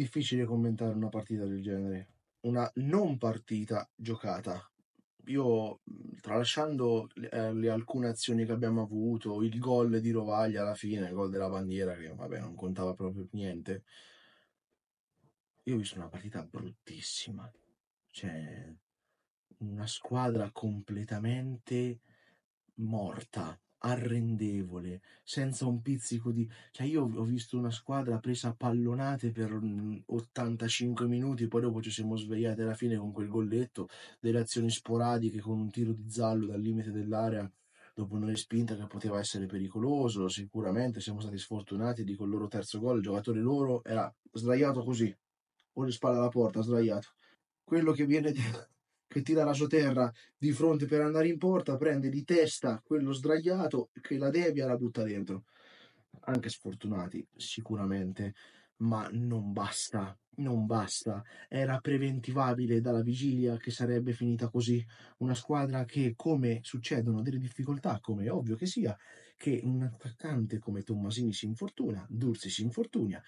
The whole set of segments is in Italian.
difficile commentare una partita del genere, una non partita giocata. Io, mhmm, tralasciando le, eh, le alcune azioni che abbiamo avuto, il gol di Rovaglia alla fine, il gol della bandiera, che vabbè non contava proprio niente, io ho visto una partita bruttissima. Cioè, una squadra completamente morta, arrendevole, senza un pizzico di... Cioè io ho visto una squadra presa a pallonate per 85 mhmm, minuti, poi dopo ci siamo svegliati alla fine con quel golletto, delle azioni sporadiche con un tiro di Zallo dal limite dell'area dopo una respinta che poteva essere pericoloso, sicuramente siamo stati sfortunati di col loro terzo gol, il giocatore loro era sdraiato così, con le spalle alla porta, sdraiato. Quello che viene dietro che tira la sua terra di fronte per andare in porta, prende di testa quello sdraiato che la devia la butta dentro. Anche sfortunati, sicuramente, ma non basta, non basta. Era preventivabile dalla vigilia che sarebbe finita così. Una squadra che, come succedono delle difficoltà, come è ovvio che sia, che un attaccante come Tommasini si infortuna, Durzi si infortuna,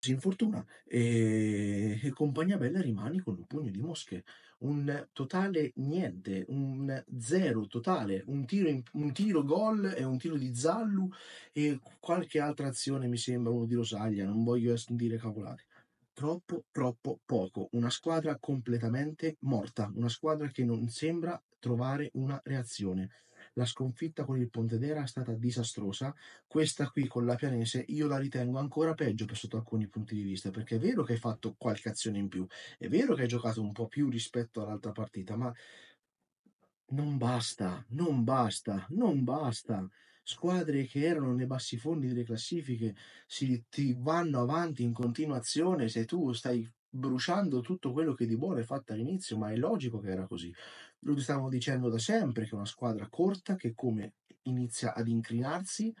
si infortuna ehm, e, e Bella rimane con un pugno di mosche, un totale niente, un zero totale, un tiro, in, un tiro gol e un tiro di Zallu e qualche altra azione mi sembra uno di Rosaglia, non voglio dire cavolate. Troppo, troppo poco, una squadra completamente morta, una squadra che non sembra trovare una reazione. La sconfitta con il Pontedera è stata disastrosa, questa qui con la Pianese io la ritengo ancora peggio per sotto alcuni punti di vista, perché è vero che hai fatto qualche azione in più, è vero che hai giocato un po' più rispetto all'altra partita, ma non basta, non basta, non basta. Squadre che erano nei bassi fondi delle classifiche si, ti vanno avanti in continuazione se tu stai bruciando tutto quello che di buono hai fatto all'inizio, ma è logico che era così. Lo stiamo dicendo da sempre che è una squadra corta che come inizia ad inclinarsi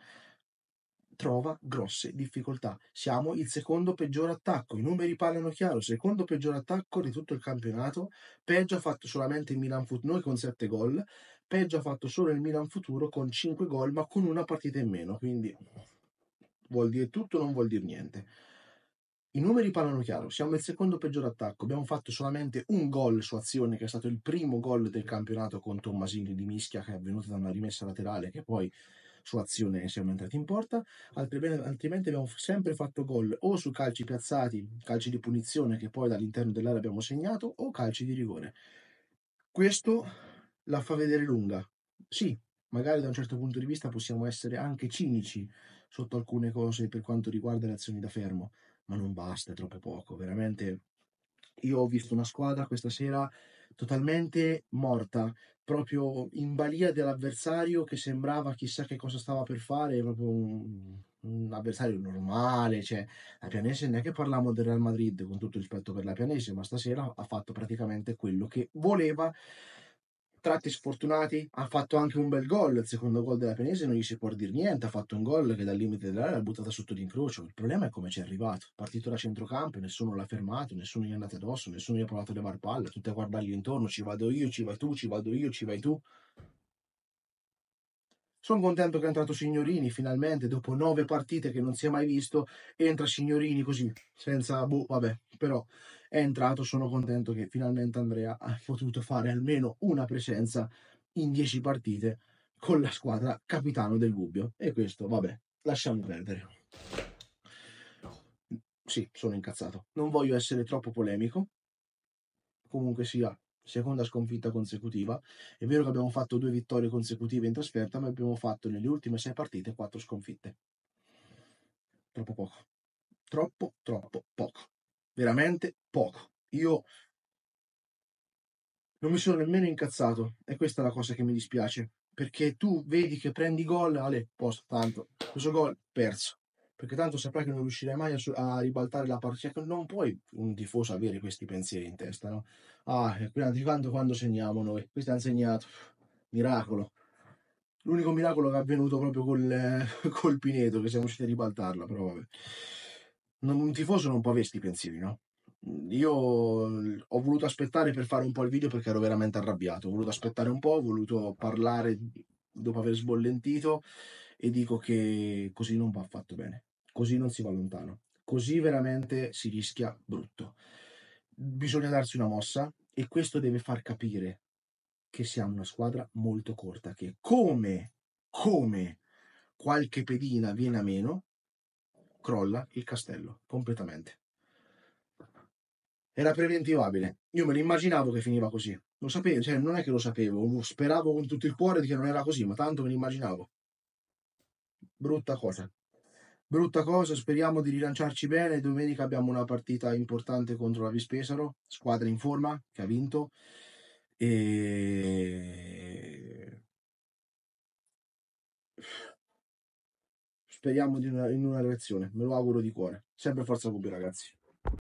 trova grosse difficoltà. Siamo il secondo peggior attacco, i numeri parlano chiaro, secondo peggior attacco di tutto il campionato, peggio ha fatto solamente il Milan Futuro, con 7 gol, peggio ha fatto solo il Milan Futuro con 5 gol ma con una partita in meno, quindi vuol dire tutto, non vuol dire niente. I numeri parlano chiaro, siamo il secondo peggior attacco, abbiamo fatto solamente un gol su azione che è stato il primo gol del campionato con Tommasini di Mischia che è avvenuto da una rimessa laterale che poi su azione siamo entrati in porta, altrimenti abbiamo sempre fatto gol o su calci piazzati, calci di punizione che poi dall'interno dell'area abbiamo segnato o calci di rigore. Questo la fa vedere lunga. Sì, magari da un certo punto di vista possiamo essere anche cinici sotto alcune cose per quanto riguarda le azioni da fermo ma non basta, è troppo poco, veramente. Io ho visto una squadra questa sera totalmente morta, proprio in balia dell'avversario che sembrava chissà che cosa stava per fare, proprio un, un avversario normale, cioè la Pianese non è che parliamo del Real Madrid con tutto rispetto per la Pianese, ma stasera ha fatto praticamente quello che voleva tratti sfortunati, ha fatto anche un bel gol, il secondo gol della Penese non gli si può dire niente, ha fatto un gol che dal limite dell'area l'ha buttata sotto l'incrocio, il problema è come ci è arrivato, partito da centrocampo, nessuno l'ha fermato, nessuno gli è andato addosso, nessuno gli ha provato a levar palle, tutti a guardargli intorno, ci vado io, ci vai tu, ci vado io, ci vai tu, sono contento che è entrato Signorini finalmente, dopo nove partite che non si è mai visto, entra Signorini così, senza... boh, vabbè, però è entrato, sono contento che finalmente Andrea ha potuto fare almeno una presenza in dieci partite con la squadra capitano del Gubbio. E questo, vabbè, lasciamo perdere. Sì, sono incazzato. Non voglio essere troppo polemico. Comunque sia, seconda sconfitta consecutiva. È vero che abbiamo fatto due vittorie consecutive in trasferta, ma abbiamo fatto nelle ultime sei partite quattro sconfitte. Troppo poco. Troppo, troppo poco. Veramente poco. Io non mi sono nemmeno incazzato e questa è la cosa che mi dispiace. Perché tu vedi che prendi gol, Ale, posto tanto, questo gol perso perché tanto saprai che non riuscirai mai a, a ribaltare la partita. Non puoi un tifoso avere questi pensieri in testa, no? Ah, di quando, quando segniamo noi, questo ha segnato, miracolo. L'unico miracolo che è avvenuto proprio col, eh, col Pineto, che siamo riusciti a ribaltarla, però vabbè. Non, un tifoso non può avere questi pensieri, no? Io ho voluto aspettare per fare un po' il video perché ero veramente arrabbiato. Ho voluto aspettare un po', ho voluto parlare dopo aver sbollentito e dico che così non va affatto bene. Così non si va lontano. Così veramente si rischia brutto. Bisogna darsi una mossa e questo deve far capire che siamo una squadra molto corta, che come, come qualche pedina viene a meno, crolla il castello completamente. Era preventivabile. Io me lo immaginavo che finiva così. Lo sapevo, cioè non è che lo sapevo, speravo con tutto il cuore che non era così, ma tanto me lo immaginavo. Brutta cosa brutta cosa, speriamo di rilanciarci bene. Domenica abbiamo una partita importante contro la Vispesaro, squadra in forma che ha vinto. E... Speriamo di una, in una reazione, me lo auguro di cuore. Sempre forza Cubio, ragazzi.